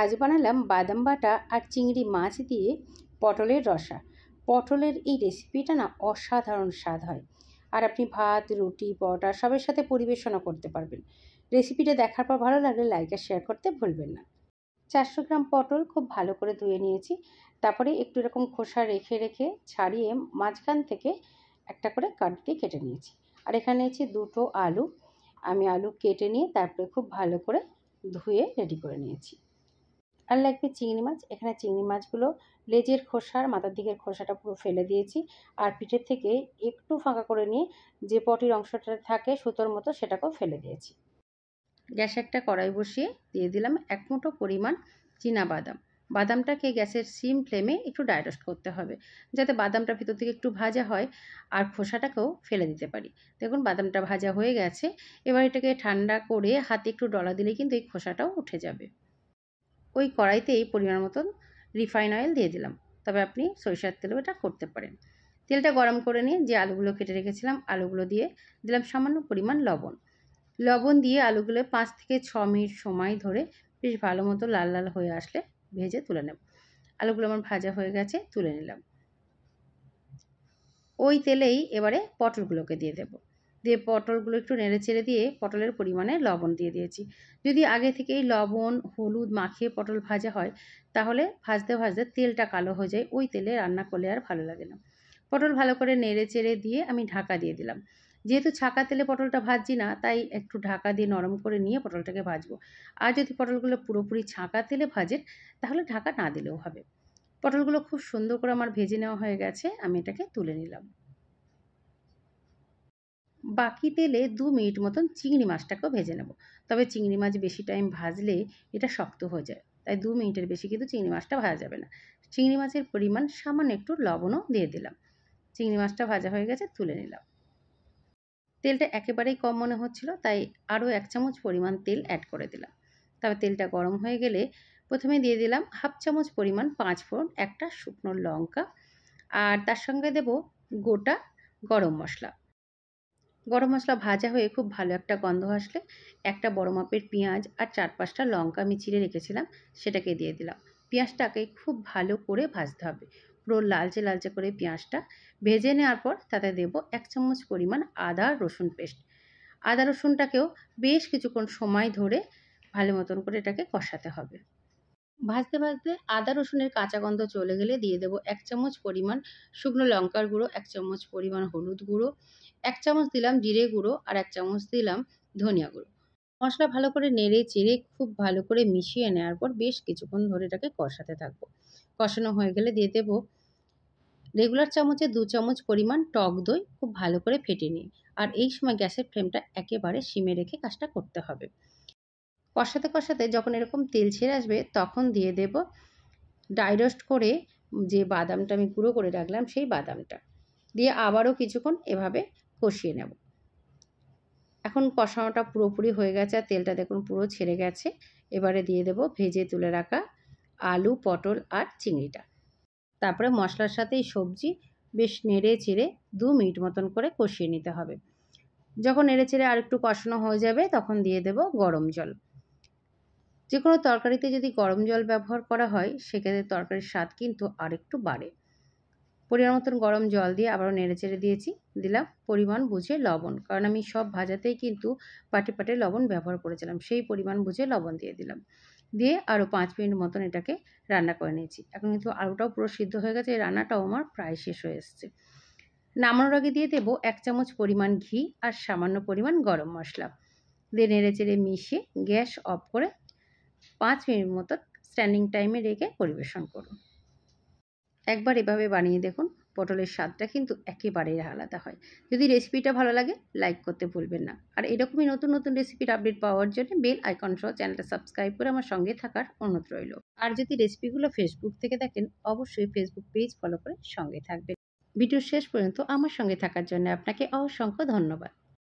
আজ বানালাম বাদাম বাটা আর চিংড়ি মাছ দিয়ে পটলের রসা পটলের এই রেসিপিটা না অসাধারণ স্বাদ হয় আর আপনি ভাত রুটি পরোটা সবের সাথে পরিবেশনা করতে পারবেন রেসিপিটা দেখার পর ভালো লাগলে লাইক আর শেয়ার করতে ভুলবেন না চারশো গ্রাম পটল খুব ভালো করে ধুয়ে নিয়েছি তারপরে একটু এরকম খোসা রেখে রেখে ছাড়িয়ে মাঝখান থেকে একটা করে কাট দিয়ে কেটে নিয়েছি আর এখানে নিয়েছি দুটো আলু আমি আলু কেটে নিয়ে তারপরে খুব ভালো করে ধুয়ে রেডি করে নিয়েছি আর লাগবে চিংড়ি মাছ এখানে চিংড়ি মাছগুলো লেজের খোসার মাথার দিকের খোসাটা পুরো ফেলে দিয়েছি আর পিঠের থেকে একটু ফাঁকা করে নিয়ে যে পটির অংশটা থাকে সুতোর মতো সেটাকেও ফেলে দিয়েছি গ্যাসে একটা কড়াই বসিয়ে দিয়ে দিলাম এক মুঠো পরিমাণ বাদাম বাদামটাকে গ্যাসের সিম ফ্লেমে একটু ড্রাই করতে হবে যাতে বাদামটা ভিতর থেকে একটু ভাজা হয় আর খোসাটাকেও ফেলে দিতে পারি দেখুন বাদামটা ভাজা হয়ে গেছে এবার এটাকে ঠান্ডা করে হাতে একটু ডলা দিলে কিন্তু এই খোসাটাও উঠে যাবে ওই কড়াইতে এই পরিমাণ মতন রিফাইন অয়েল দিয়ে দিলাম তবে আপনি সরিষার তেলেও এটা করতে পারেন তেলটা গরম করে নিয়ে যে আলুগুলো কেটে রেখেছিলাম আলুগুলো দিয়ে দিলাম সামান্য পরিমাণ লবণ লবণ দিয়ে আলুগুলো পাঁচ থেকে ছ মিনিট সময় ধরে বেশ ভালো মতো লাল লাল হয়ে আসলে ভেজে তুলে নেব আলুগুলো আমার ভাজা হয়ে গেছে তুলে নিলাম ওই তেলেই এবারে পটলগুলোকে দিয়ে দেবো দিয়ে পটলগুলো একটু নেড়ে চেড়ে দিয়ে পটলের পরিমাণে লবণ দিয়ে দিয়েছি যদি আগে থেকেই লবণ হলুদ মাখিয়ে পটল ভাজা হয় তাহলে ভাজতে ভাজতে তেলটা কালো হয়ে যায় ওই তেলে রান্না করলে আর ভালো লাগে না পটল ভালো করে নেড়ে চেড়ে দিয়ে আমি ঢাকা দিয়ে দিলাম যেহেতু ছাকা তেলে পটলটা ভাজছি না তাই একটু ঢাকা দিয়ে নরম করে নিয়ে পটলটাকে ভাজবো আর যদি পটলগুলো পুরোপুরি ছাঁকা তেলে ভাজেন তাহলে ঢাকা না দিলেও হবে পটলগুলো খুব সুন্দর করে আমার ভেজে নেওয়া হয়ে গেছে আমি এটাকে তুলে নিলাম বাকি তেলে দু মিনিট মতন চিংড়ি মাছটাকেও ভেজে নেব তবে চিংড়ি মাছ বেশি টাইম ভাজলে এটা শক্ত হয়ে যায় তাই দু মিনিটের বেশি কিন্তু চিংড়ি মাছটা ভাজা যাবে না চিংড়ি মাছের পরিমাণ সামান্য একটু লবণও দিয়ে দিলাম চিংড়ি মাছটা ভাজা হয়ে গেছে তুলে নিলাম তেলটা একেবারেই কম মনে হচ্ছিল তাই আরও এক চামচ পরিমাণ তেল অ্যাড করে দিলাম তবে তেলটা গরম হয়ে গেলে প্রথমে দিয়ে দিলাম হাফ চামচ পরিমাণ পাঁচ ফোড়ন একটা শুকনো লঙ্কা আর তার সঙ্গে দেব গোটা গরম মশলা গরম মশলা ভাজা হয়ে খুব ভালো একটা গন্ধ আসলে একটা বড় মাপের পেঁয়াজ আর চার পাঁচটা লঙ্কা আমি চিড়ে রেখেছিলাম সেটাকে দিয়ে দিলাম পেঁয়াজটাকে খুব ভালো করে ভাজতে হবে পুরো লালচে লালচে করে পেঁয়াজটা ভেজে নেওয়ার পর তাতে দেব এক চামচ পরিমাণ আদা রসুন পেস্ট আদা রসুনটাকেও বেশ কিছুক্ষণ সময় ধরে ভালো মতন করে এটাকে কষাতে হবে ভাজতে ভাজতে আদা রসুনের কাঁচা গন্ধ চলে গেলে দিয়ে দেব এক চামচ পরিমাণ শুকনো লঙ্কার গুঁড়ো এক চামচ পরিমাণ হলুদ গুঁড়ো এক চামচ দিলাম জিরে গুঁড়ো আর এক চামচ দিলাম ধনিয়া গুঁড়ো মশলা ভালো করে নেড়ে চেড়ে খুব ভালো করে মিশিয়ে নেওয়ার পর বেশ কিছুক্ষণ ধরে এটাকে কষাতে থাকবো কষানো হয়ে গেলে দিয়ে দেবো রেগুলার চামচে দু চামচ পরিমাণ টক দই খুব ভালো করে ফেটে নিই আর এই সময় গ্যাসের ফ্লেমটা একেবারে সিমে রেখে কাজটা করতে হবে কষাতে কষাতে যখন এরকম তেল ছেড়ে আসবে তখন দিয়ে দেব ডাইরোস্ট করে যে বাদামটা আমি গুঁড়ো করে রাখলাম সেই বাদামটা দিয়ে আবারও কিছুক্ষণ এভাবে কষিয়ে নেব এখন কষানোটা পুরোপুরি হয়ে গেছে আর তেলটা দেখুন পুরো ছেড়ে গেছে এবারে দিয়ে দেব ভেজে তুলে রাখা আলু পটল আর চিংড়িটা তারপরে মশলার সাথে এই সবজি বেশ নেড়ে চেড়ে দু মিনিট মতন করে কষিয়ে নিতে হবে যখন নেড়ে চেড়ে আর একটু কষানো হয়ে যাবে তখন দিয়ে দেব গরম জল যে কোনো তরকারিতে যদি গরম জল ব্যবহার করা হয় সেক্ষেত্রে তরকারির স্বাদ কিন্তু আর একটু বাড়ে পরিমাণ মতন গরম জল দিয়ে আবারও নেড়ে চেড়ে দিয়েছি দিলাম পরিমাণ বুঝে লবণ কারণ আমি সব ভাজাতেই কিন্তু পাটে পাটে লবণ ব্যবহার করেছিলাম সেই পরিমাণ বুঝে লবণ দিয়ে দিলাম দিয়ে আরও পাঁচ মিনিট মতন এটাকে রান্না করে নিয়েছি এখন কিন্তু আলুটাও পুরো সিদ্ধ হয়ে গেছে এই রান্নাটাও আমার প্রায় শেষ হয়ে এসছে নামানোর আগে দিয়ে দেবো এক চামচ পরিমাণ ঘি আর সামান্য পরিমাণ গরম মশলা দিয়ে নেড়ে চেড়ে মিশিয়ে গ্যাস অফ করে পাঁচ মিনিট মতো স্ট্যান্ডিং টাইমে রেখে পরিবেশন করুন একবার এভাবে বানিয়ে দেখুন পটলের স্বাদটা কিন্তু একেবারেই আলাদা হয় যদি রেসিপিটা ভালো লাগে লাইক করতে ভুলবেন না আর এরকমই নতুন নতুন রেসিপির আপডেট পাওয়ার জন্য বেল আইকন সহ চ্যানেলটা সাবস্ক্রাইব করে আমার সঙ্গে থাকার অনুরোধ রইল আর যদি রেসিপিগুলো ফেসবুক থেকে দেখেন অবশ্যই ফেসবুক পেজ ফলো করে সঙ্গে থাকবেন ভিডিও শেষ পর্যন্ত আমার সঙ্গে থাকার জন্য আপনাকে অসংখ্য ধন্যবাদ